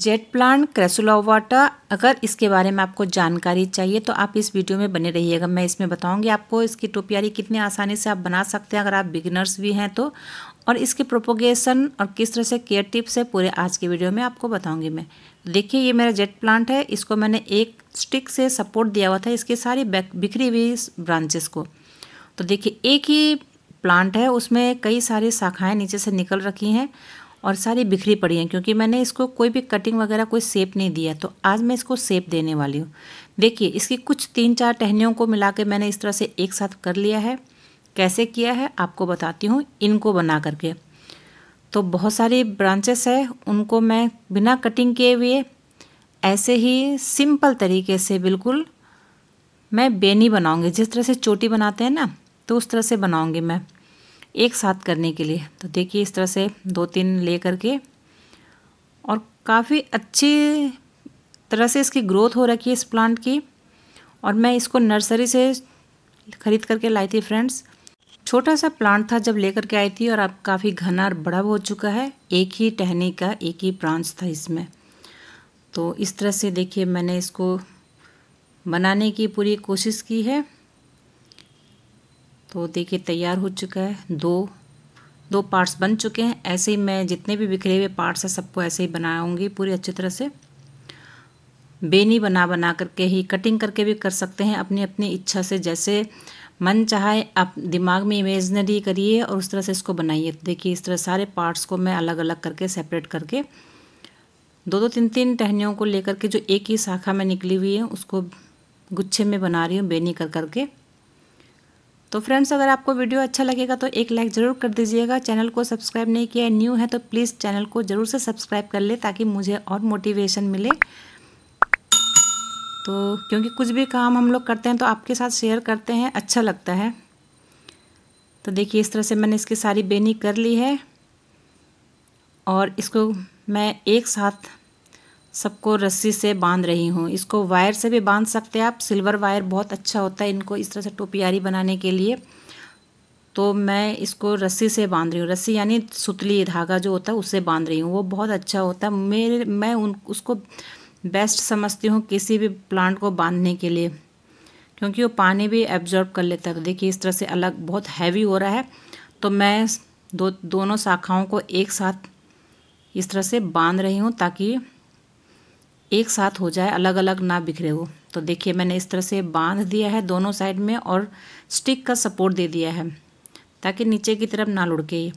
jade plant water अगर इसके बारे में आपको जानकारी चाहिए तो आप इस वीडियो में बने रहिएगा मैं इसमें बताऊंगी आपको इसकी टोपियारी कितने आसानी से आप बना सकते हैं अगर आप बिगिनर्स भी हैं तो और इसके प्रोपोगेशन और किस तरह से केयर टिप्स है पूरे आज के वीडियो में आपको बताऊंगी मैं देखिए ये मेरा जेट प्लांट है इसको मैंने एक स्टिक से सपोर्ट दिया हुआ था इसके सारी बिखरी हुई ब्रांचेस को तो देखिए एक ही प्लांट है उसमें कई सारी शाखाएँ नीचे से निकल रखी हैं और सारी बिखरी पड़ी हैं क्योंकि मैंने इसको कोई भी कटिंग वगैरह कोई सेप नहीं दिया तो आज मैं इसको सेप देने वाली हूँ देखिए इसकी कुछ तीन चार टहनियों को मिला के मैंने इस तरह से एक साथ कर लिया है कैसे किया है आपको बताती हूँ इनको बना करके तो बहुत सारी ब्रांचेस है उनको मैं बिना कटिंग किए हुए ऐसे ही सिंपल तरीके से बिल्कुल मैं बेनी बनाऊंगी जिस तरह से चोटी बनाते हैं ना तो उस तरह से बनाऊंगी मैं एक साथ करने के लिए तो देखिए इस तरह से दो तीन ले करके और काफ़ी अच्छे तरह से इसकी ग्रोथ हो रखी है इस प्लांट की और मैं इसको नर्सरी से ख़रीद करके लाई थी फ्रेंड्स छोटा सा प्लांट था जब लेकर के आई थी और अब काफ़ी घना और बड़ा हो चुका है एक ही टहनी का एक ही ब्रांच था इसमें तो इस तरह से देखिए मैंने इसको बनाने की पूरी कोशिश की है तो देखिए तैयार हो चुका है दो दो पार्ट्स बन चुके हैं ऐसे ही मैं जितने भी बिखरे हुए पार्ट्स हैं सबको ऐसे ही बनाऊंगी पूरी अच्छी तरह से बेनी बना बना करके ही कटिंग करके भी कर सकते हैं अपनी अपनी इच्छा से जैसे मन चाहे आप दिमाग में इमेजनरी करिए और उस तरह से इसको बनाइए देखिए इस तरह सारे पार्ट्स को मैं अलग अलग करके सेपरेट करके दो दो तीन तीन टहनियों को लेकर के जो एक ही शाखा में निकली हुई है उसको गुच्छे में बना रही हूँ बेनी कर करके तो फ्रेंड्स अगर आपको वीडियो अच्छा लगेगा तो एक लाइक ज़रूर कर दीजिएगा चैनल को सब्सक्राइब नहीं किया है न्यू है तो प्लीज़ चैनल को ज़रूर से सब्सक्राइब कर ले ताकि मुझे और मोटिवेशन मिले तो क्योंकि कुछ भी काम हम लोग करते हैं तो आपके साथ शेयर करते हैं अच्छा लगता है तो देखिए इस तरह से मैंने इसकी सारी बेनी कर ली है और इसको मैं एक साथ सबको रस्सी से बांध रही हूँ इसको वायर से भी बांध सकते हैं आप सिल्वर वायर बहुत अच्छा होता है इनको इस तरह से टोपियारी बनाने के लिए तो मैं इसको रस्सी से बांध रही हूँ रस्सी यानी सुतली धागा जो होता है उससे बांध रही हूँ वो बहुत अच्छा होता है मेरे मैं उन उसको बेस्ट समझती हूँ किसी भी प्लांट को बांधने के लिए क्योंकि वो पानी भी एब्जॉर्ब कर लेता है देखिए इस तरह से अलग बहुत हैवी हो रहा है तो मैं दो दोनों शाखाओं को एक साथ इस तरह से बांध रही हूँ ताकि एक साथ हो जाए अलग अलग ना बिखरे हो तो देखिए मैंने इस तरह से बांध दिया है दोनों साइड में और स्टिक का सपोर्ट दे दिया है ताकि नीचे की तरफ ना लुढ़के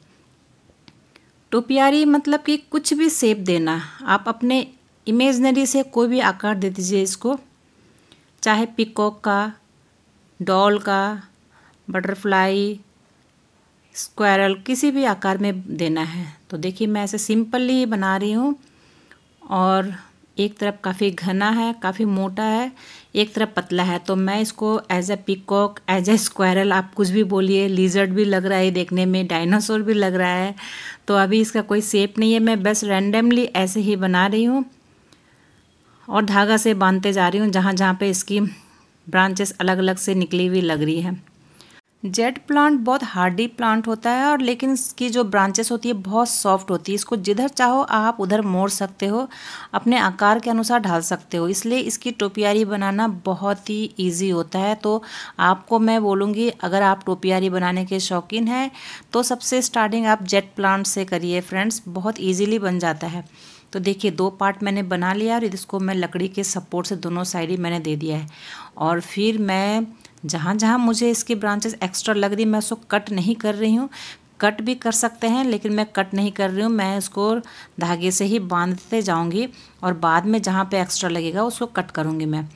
टोपियारी मतलब कि कुछ भी सेप देना आप अपने इमेजनरी से कोई भी आकार दे दीजिए इसको चाहे पिकॉक का डॉल का बटरफ्लाई स्क्वायरल किसी भी आकार में देना है तो देखिए मैं ऐसे सिंपली बना रही हूँ और एक तरफ काफ़ी घना है काफ़ी मोटा है एक तरफ पतला है तो मैं इसको as a peacock as a squirrel आप कुछ भी बोलिए लीजर्ड भी लग रहा है देखने में डायनासोर भी लग रहा है तो अभी इसका कोई सेप नहीं है मैं बस रैंडमली ऐसे ही बना रही हूँ और धागा से बांधते जा रही हूँ जहाँ जहाँ पे इसकी ब्रांचेस अलग अलग से निकली हुई लग रही है जेट प्लांट बहुत हार्डी प्लांट होता है और लेकिन इसकी जो ब्रांचेस होती है बहुत सॉफ्ट होती है इसको जिधर चाहो आप उधर मोड़ सकते हो अपने आकार के अनुसार ढाल सकते हो इसलिए इसकी टोपियारी बनाना बहुत ही इजी होता है तो आपको मैं बोलूँगी अगर आप टोपियारी बनाने के शौकीन हैं तो सबसे स्टार्टिंग आप जेट प्लांट से करिए फ्रेंड्स बहुत ईजीली बन जाता है तो देखिए दो पार्ट मैंने बना लिया और इसको मैं लकड़ी के सपोर्ट से दोनों साइड ही मैंने दे दिया है और फिर मैं जहाँ जहाँ मुझे इसकी ब्रांचेस एक्स्ट्रा लग रही मैं उसको कट नहीं कर रही हूँ कट भी कर सकते हैं लेकिन मैं कट नहीं कर रही हूँ मैं इसको धागे से ही बांधते जाऊँगी और बाद में जहाँ पे एक्स्ट्रा लगेगा उसको कट करूँगी मैं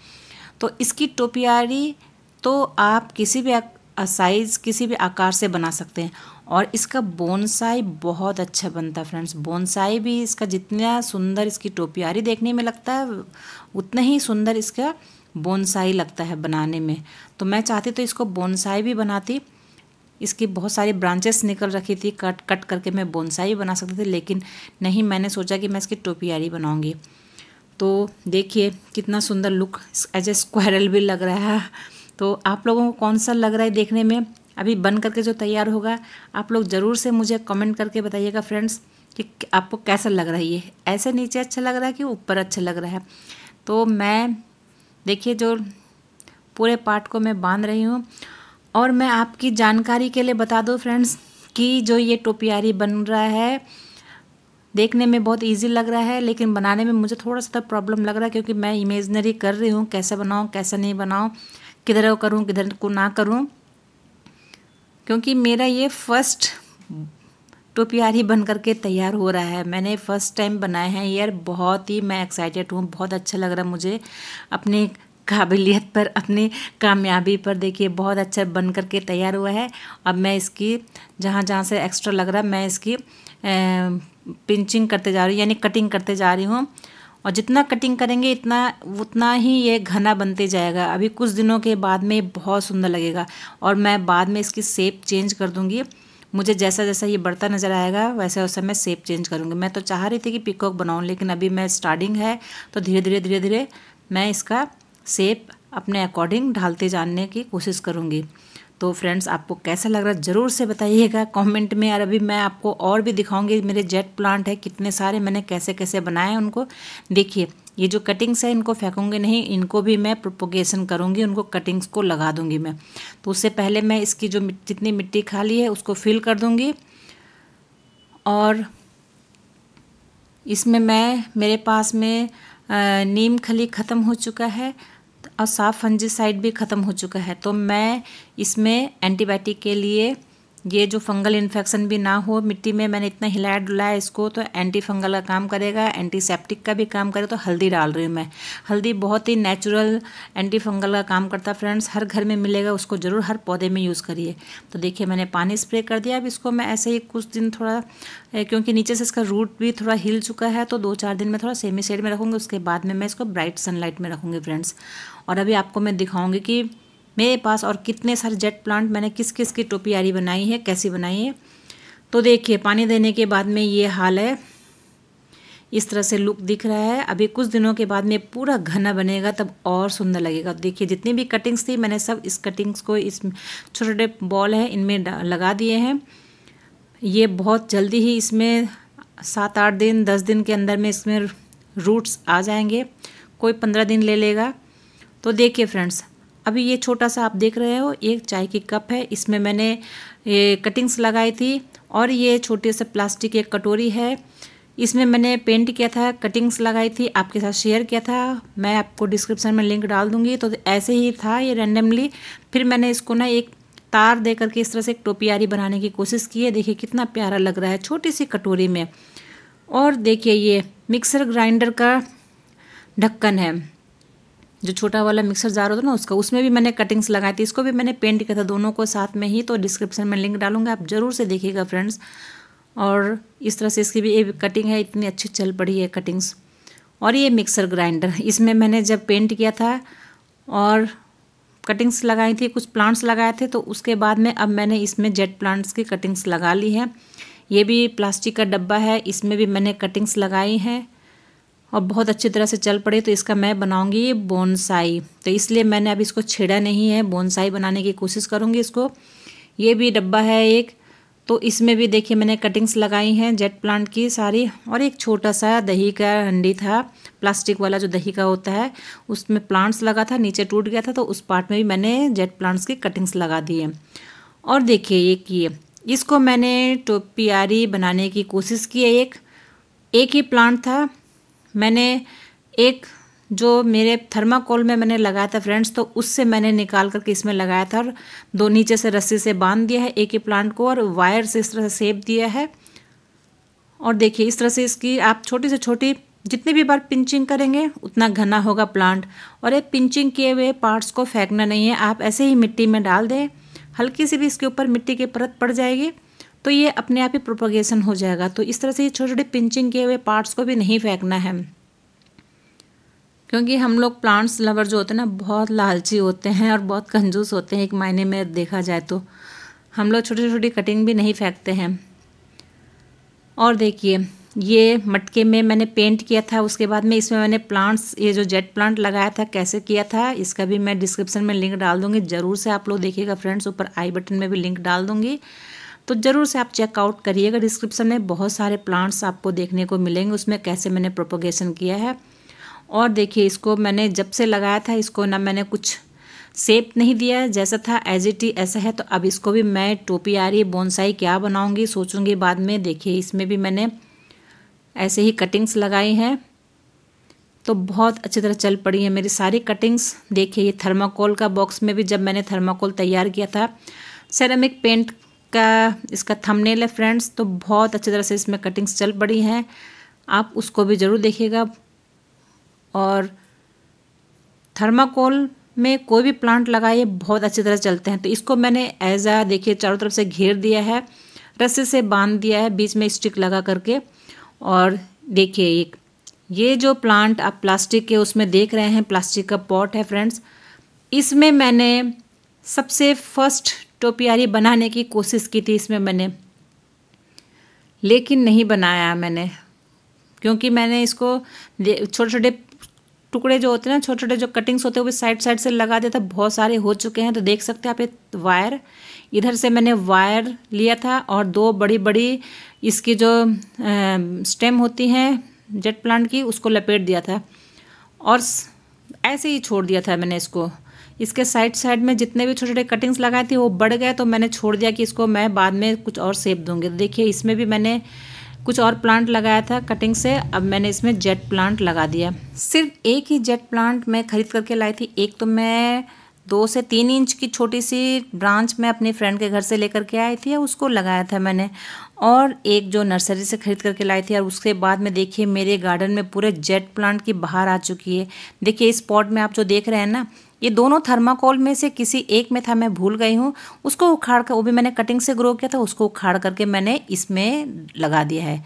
तो इसकी टोपियारी तो आप किसी भी साइज़ किसी भी आकार से बना सकते हैं और इसका बोनसाई बहुत अच्छा बनता है फ्रेंड्स बोनसाई भी इसका जितना सुंदर इसकी टोपियारी देखने में लगता है उतना ही सुंदर इसका बोनसाई लगता है बनाने में तो मैं चाहती तो इसको बोनसाई भी बनाती इसकी बहुत सारी ब्रांचेस निकल रखी थी कट कट करके मैं बोनसाई बना सकती थी लेकिन नहीं मैंने सोचा कि मैं इसकी टोपियारी बनाऊंगी तो देखिए कितना सुंदर लुक एज ए स्क्वायरल भी लग रहा है तो आप लोगों को कौन सा लग रहा है देखने में अभी बन करके जो तैयार होगा आप लोग ज़रूर से मुझे कमेंट करके बताइएगा फ्रेंड्स कि आपको कैसा लग रहा है ये ऐसे नीचे अच्छा लग रहा है कि ऊपर अच्छा लग रहा है तो मैं देखिए जो पूरे पार्ट को मैं बांध रही हूँ और मैं आपकी जानकारी के लिए बता दूँ फ्रेंड्स कि जो ये टोपियारी बन रहा है देखने में बहुत इजी लग रहा है लेकिन बनाने में मुझे थोड़ा सा प्रॉब्लम तो लग रहा है क्योंकि मैं इमेजनरी कर रही हूँ कैसे बनाऊँ कैसे नहीं बनाऊँ किधर करूँ किधर को ना करूँ क्योंकि मेरा ये फर्स्ट टोपियार तो ही बन करके तैयार हो रहा है मैंने फ़र्स्ट टाइम बनाए हैं यार बहुत ही मैं एक्साइटेड हूँ बहुत अच्छा लग रहा है मुझे अपने काबिलियत पर अपनी कामयाबी पर देखिए बहुत अच्छा बन करके तैयार हुआ है अब मैं इसकी जहाँ जहाँ से एक्स्ट्रा लग रहा मैं इसकी पिंचिंग करते जा रही हूँ यानी कटिंग करते जा रही हूँ और जितना कटिंग करेंगे इतना उतना ही ये घना बनते जाएगा अभी कुछ दिनों के बाद में बहुत सुंदर लगेगा और मैं बाद में इसकी शेप चेंज कर दूँगी मुझे जैसा जैसा ये बढ़ता नज़र आएगा वैसे वैसे मैं सेप चेंज करूँगी मैं तो चाह रही थी कि पिकॉक बनाऊँ लेकिन अभी मैं स्टार्टिंग है तो धीरे धीरे धीरे धीरे मैं इसका सेप अपने अकॉर्डिंग ढालते जानने की कोशिश करूँगी तो फ्रेंड्स आपको कैसा लग रहा है ज़रूर से बताइएगा कमेंट में और अभी मैं आपको और भी दिखाऊंगी मेरे जेट प्लांट है कितने सारे मैंने कैसे कैसे बनाए उनको देखिए ये जो कटिंग्स है इनको फेंकूँगी नहीं इनको भी मैं प्रोपोगेशन करूँगी उनको कटिंग्स को लगा दूंगी मैं तो उससे पहले मैं इसकी जो जितनी मिट्टी खाली है उसको फिल कर दूँगी और इसमें मैं मेरे पास में नीम खली ख़त्म हो चुका है और साफ फंजीसाइड भी ख़त्म हो चुका है तो मैं इसमें एंटीबायोटिक के लिए ये जो फंगल इन्फेक्शन भी ना हो मिट्टी में मैंने इतना हिलाया डुलाया इसको तो एंटी फंगल का काम करेगा एंटीसेप्टिक का भी काम करेगा तो हल्दी डाल रही हूँ मैं हल्दी बहुत ही नेचुरल एंटी फंगल का काम करता है फ्रेंड्स हर घर में मिलेगा उसको ज़रूर हर पौधे में यूज़ करिए तो देखिए मैंने पानी स्प्रे कर दिया अब इसको मैं ऐसे ही कुछ दिन थोड़ा क्योंकि नीचे से इसका रूट भी थोड़ा हिल चुका है तो दो चार दिन में थोड़ा सेमी शेड में रखूँगी उसके बाद में मैं इसको ब्राइट सनलाइट में रखूँगी फ्रेंड्स और अभी आपको मैं दिखाऊँगी कि मेरे पास और कितने सारे जेट प्लांट मैंने किस किस की टोपी बनाई है कैसी बनाई है तो देखिए पानी देने के बाद में ये हाल है इस तरह से लुक दिख रहा है अभी कुछ दिनों के बाद में पूरा घना बनेगा तब और सुंदर लगेगा देखिए जितनी भी कटिंग्स थी मैंने सब इस कटिंग्स को इस छोटे छोटे बॉल हैं इनमें लगा दिए हैं ये बहुत जल्दी ही इसमें सात आठ दिन दस दिन के अंदर में इसमें रूट्स आ जाएंगे कोई पंद्रह दिन ले लेगा तो देखिए फ्रेंड्स अभी ये छोटा सा आप देख रहे हो एक चाय की कप है इसमें मैंने ये कटिंग्स लगाई थी और ये छोटे से प्लास्टिक की एक कटोरी है इसमें मैंने पेंट किया था कटिंग्स लगाई थी आपके साथ शेयर किया था मैं आपको डिस्क्रिप्शन में लिंक डाल दूंगी तो ऐसे ही था ये रैंडमली फिर मैंने इसको ना एक तार दे करके इस तरह से एक टोपियारी बनाने की कोशिश की है देखिए कितना प्यारा लग रहा है छोटी सी कटोरी में और देखिए ये मिक्सर ग्राइंडर का ढक्कन है जो छोटा वाला मिक्सर जार होता है ना उसका उसमें भी मैंने कटिंग्स लगाई थी इसको भी मैंने पेंट किया था दोनों को साथ में ही तो डिस्क्रिप्शन में लिंक डालूंगा आप ज़रूर से देखिएगा फ्रेंड्स और इस तरह से इसकी भी ये कटिंग है इतनी अच्छी चल पड़ी है कटिंग्स और ये मिक्सर ग्राइंडर इसमें मैंने जब पेंट किया था और कटिंग्स लगाई थी कुछ प्लांट्स लगाए थे तो उसके बाद में अब मैंने इसमें जेट प्लांट्स की कटिंग्स लगा ली है ये भी प्लास्टिक का डब्बा है इसमें भी मैंने कटिंग्स लगाई हैं और बहुत अच्छी तरह से चल पड़े तो इसका मैं बनाऊंगी बोनसाई तो इसलिए मैंने अब इसको छेड़ा नहीं है बोनसाई बनाने की कोशिश करूँगी इसको ये भी डब्बा है एक तो इसमें भी देखिए मैंने कटिंग्स लगाई हैं जेट प्लांट की सारी और एक छोटा सा दही का हंडी था प्लास्टिक वाला जो दही का होता है उसमें प्लांट्स लगा था नीचे टूट गया था तो उस पार्ट में भी मैंने जेट प्लांट्स की कटिंग्स लगा दी है और देखिए एक ये इसको मैंने टोपियारी बनाने की कोशिश की है एक एक ही प्लांट था मैंने एक जो मेरे थर्माकोल में मैंने लगाया था फ्रेंड्स तो उससे मैंने निकाल करके इसमें लगाया था और दो नीचे से रस्सी से बांध दिया है एक ही प्लांट को और वायर से इस तरह से सेप दिया है और देखिए इस तरह से इसकी आप छोटी से छोटी जितनी भी बार पिंचिंग करेंगे उतना घना होगा प्लांट और ये पिंचिंग किए हुए पार्ट्स को फेंकना नहीं है आप ऐसे ही मिट्टी में डाल दें हल्की सी भी इसके ऊपर मिट्टी की परत पड़ जाएगी तो ये अपने आप ही प्रोपोगेशन हो जाएगा तो इस तरह से ये छोटे छोटे पिंचिंग किए हुए पार्ट्स को भी नहीं फेंकना है क्योंकि हम लोग प्लांट्स लवर जो होते हैं ना बहुत लालची होते हैं और बहुत कंजूस होते हैं एक मायने में देखा जाए तो हम लोग छोटी छोटी कटिंग भी नहीं फेंकते हैं और देखिए ये मटके में मैंने पेंट किया था उसके बाद में इसमें मैंने प्लांट्स ये जो जेट प्लांट लगाया था कैसे किया था इसका भी मैं डिस्क्रिप्शन में लिंक डाल दूँगी ज़रूर से आप लोग देखिएगा फ्रेंड्स ऊपर आई बटन में भी लिंक डाल दूँगी तो ज़रूर से आप चेकआउट करिएगा डिस्क्रिप्शन में बहुत सारे प्लांट्स आपको देखने को मिलेंगे उसमें कैसे मैंने प्रोपोगेशन किया है और देखिए इसको मैंने जब से लगाया था इसको ना मैंने कुछ सेप नहीं दिया है जैसा था एज इट ही ऐसा है तो अब इसको भी मैं टोपी आ रही बोनसाई क्या बनाऊँगी सोचूंगी बाद में देखिए इसमें भी मैंने ऐसे ही कटिंग्स लगाई हैं तो बहुत अच्छी तरह चल पड़ी है मेरी सारी कटिंग्स देखिए ये थर्माकोल का बॉक्स में भी जब मैंने थर्माकोल तैयार किया था सेरेमिक पेंट का इसका थंबनेल है फ्रेंड्स तो बहुत अच्छी तरह से इसमें कटिंग्स चल पड़ी हैं आप उसको भी ज़रूर देखिएगा और थर्माकोल में कोई भी प्लांट लगाइए बहुत अच्छी तरह चलते हैं तो इसको मैंने एज आ देखिए चारों तरफ से घेर दिया है रस्से से बांध दिया है बीच में स्टिक लगा करके और देखिए एक ये जो प्लांट आप प्लास्टिक के उसमें देख रहे हैं प्लास्टिक का पॉट है फ्रेंड्स इसमें मैंने सबसे फर्स्ट टोपियारी बनाने की कोशिश की थी इसमें मैंने लेकिन नहीं बनाया मैंने क्योंकि मैंने इसको छोटे छोटे टुकड़े जो होते हैं ना छोटे छोटे जो कटिंग्स होते हैं वो साइड साइड से लगा दिया था बहुत सारे हो चुके हैं तो देख सकते हैं आप ये वायर इधर से मैंने वायर लिया था और दो बड़ी बड़ी इसकी जो स्टेम होती हैं जेट प्लांट की उसको लपेट दिया था और ऐसे ही छोड़ दिया था मैंने इसको इसके साइड साइड में जितने भी छोटे छोटे कटिंग्स लगाए थे वो बढ़ गए तो मैंने छोड़ दिया कि इसको मैं बाद में कुछ और सेप दूंगी तो देखिए इसमें भी मैंने कुछ और प्लांट लगाया था कटिंग से अब मैंने इसमें जेट प्लांट लगा दिया सिर्फ एक ही जेट प्लांट मैं खरीद करके लाई थी एक तो मैं दो से तीन इंच की छोटी सी ब्रांच मैं अपने फ्रेंड के घर से लेकर के आई थी उसको लगाया था मैंने और एक जो नर्सरी से ख़रीद करके लाई थी और उसके बाद में देखिए मेरे गार्डन में पूरे जेट प्लांट की बाहर आ चुकी है देखिए इस पॉट में आप जो देख रहे हैं ना ये दोनों थर्माकोल में से किसी एक में था मैं भूल गई हूँ उसको उखाड़ कर वो भी मैंने कटिंग से ग्रो किया था उसको उखाड़ करके मैंने इसमें लगा दिया है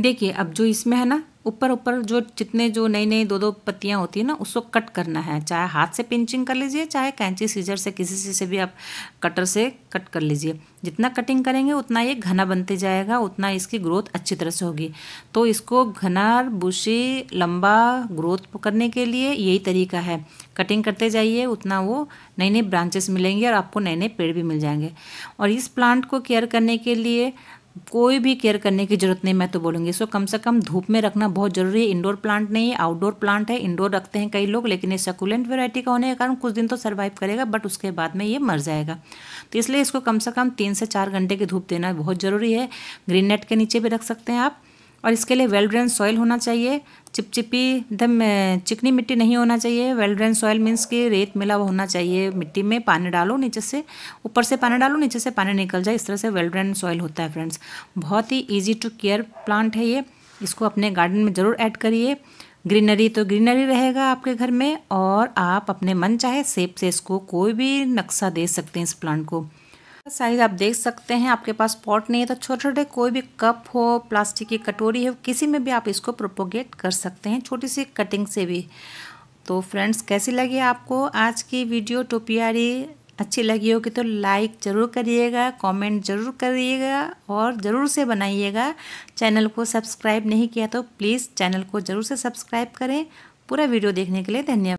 देखिए अब जो इसमें है ना ऊपर ऊपर जो जितने जो नई नई दो दो पत्तियाँ होती है ना उसको कट करना है चाहे हाथ से पिंचिंग कर लीजिए चाहे कैंची सीजर से किसी से, से भी आप कटर से कट कर लीजिए जितना कटिंग करेंगे उतना ये घना बनते जाएगा उतना इसकी ग्रोथ अच्छी तरह से होगी तो इसको घना बुशी लंबा ग्रोथ करने के लिए यही तरीका है कटिंग करते जाइए उतना वो नई नई ब्रांचेस मिलेंगे और आपको नए नए पेड़ भी मिल जाएंगे और इस प्लांट को केयर करने के लिए कोई भी केयर करने की ज़रूरत नहीं मैं तो बोलूँगी इसको कम से कम धूप में रखना बहुत ज़रूरी है इंडोर प्लांट नहीं है आउटडोर प्लांट है इंडोर रखते हैं कई लोग लेकिन ये सकुलेंट वेराइटी का होने के कारण कुछ दिन तो सर्वाइव करेगा बट उसके बाद में ये मर जाएगा तो इसलिए इसको कम से कम तीन से चार घंटे की धूप देना बहुत ज़रूरी है ग्रीन नेट के नीचे भी रख सकते हैं आप और इसके लिए वेल ड्रेन सॉइल होना चाहिए चिपचिपी एकदम चिकनी मिट्टी नहीं होना चाहिए वेल ड्रेन सॉइल मीन्स कि रेत मिला हुआ होना चाहिए मिट्टी में पानी डालो नीचे से ऊपर से पानी डालो नीचे से पानी निकल जाए इस तरह से वेल ड्रेन सॉइल होता है फ्रेंड्स बहुत ही ईजी टू केयर प्लांट है ये इसको अपने गार्डन में ज़रूर ऐड करिए ग्रीनरी तो ग्रीनरी रहेगा आपके घर में और आप अपने मन चाहे सेप से इसको कोई भी नक्शा दे सकते हैं इस प्लांट को साइज़ आप देख सकते हैं आपके पास पॉट नहीं है तो छोटे छोटे कोई भी कप हो प्लास्टिक की कटोरी हो किसी में भी आप इसको प्रोपोगेट कर सकते हैं छोटी सी कटिंग से भी तो फ्रेंड्स कैसी लगी आपको आज की वीडियो टोपियारी अच्छी लगी होगी तो लाइक ज़रूर करिएगा कमेंट ज़रूर करिएगा और ज़रूर से बनाइएगा चैनल को सब्सक्राइब नहीं किया तो प्लीज़ चैनल को ज़रूर से सब्सक्राइब करें पूरा वीडियो देखने के लिए धन्यवाद